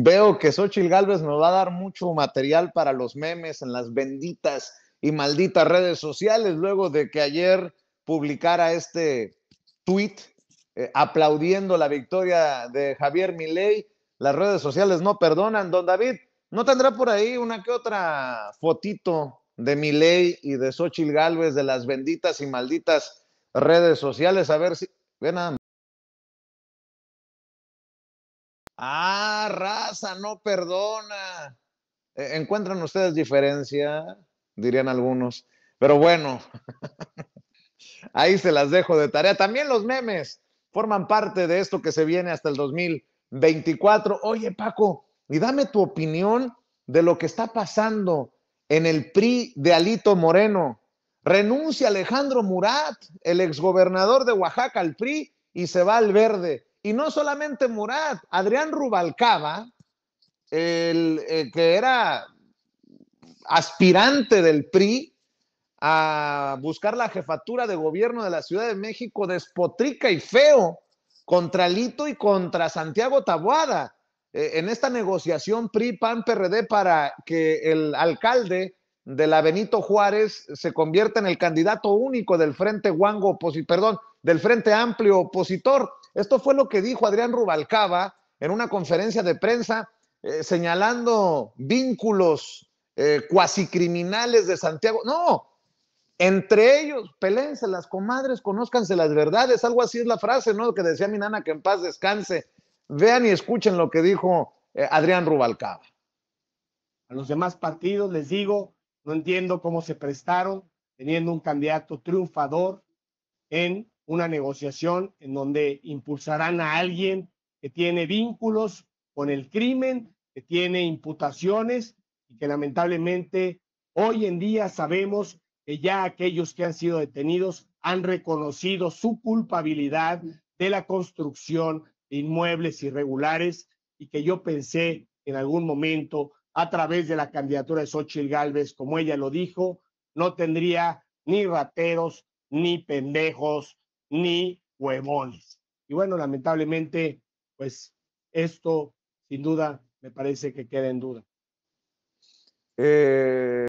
Veo que Xochitl Galvez nos va a dar mucho material para los memes en las benditas y malditas redes sociales, luego de que ayer publicara este tweet eh, aplaudiendo la victoria de Javier Milei. Las redes sociales no perdonan. Don David, ¿no tendrá por ahí una que otra fotito de Milei y de Xochitl Galvez de las benditas y malditas redes sociales? A ver si. Ven Ah, raza, no perdona. E, ¿Encuentran ustedes diferencia? Dirían algunos. Pero bueno, ahí se las dejo de tarea. También los memes forman parte de esto que se viene hasta el 2024. Oye, Paco, y dame tu opinión de lo que está pasando en el PRI de Alito Moreno. Renuncia Alejandro Murat, el exgobernador de Oaxaca, al PRI y se va al verde. Y no solamente Murat, Adrián Rubalcaba, el, eh, que era aspirante del PRI a buscar la jefatura de gobierno de la Ciudad de México, despotrica y feo contra Lito y contra Santiago Tabuada eh, en esta negociación PRI-PAN-PRD para que el alcalde de la Benito Juárez se convierta en el candidato único del Frente perdón, del Frente Amplio opositor. Esto fue lo que dijo Adrián Rubalcaba en una conferencia de prensa eh, señalando vínculos eh, cuasicriminales de Santiago. No, entre ellos, pelense las comadres, conózcanse las verdades, algo así es la frase, ¿no? Que decía mi nana que en paz descanse. Vean y escuchen lo que dijo eh, Adrián Rubalcaba. A los demás partidos les digo, no entiendo cómo se prestaron teniendo un candidato triunfador en una negociación en donde impulsarán a alguien que tiene vínculos con el crimen, que tiene imputaciones y que lamentablemente hoy en día sabemos que ya aquellos que han sido detenidos han reconocido su culpabilidad de la construcción de inmuebles irregulares y que yo pensé en algún momento a través de la candidatura de Xochitl Gálvez, como ella lo dijo, no tendría ni rateros ni pendejos ni huevones. Y bueno, lamentablemente, pues esto sin duda me parece que queda en duda. Eh...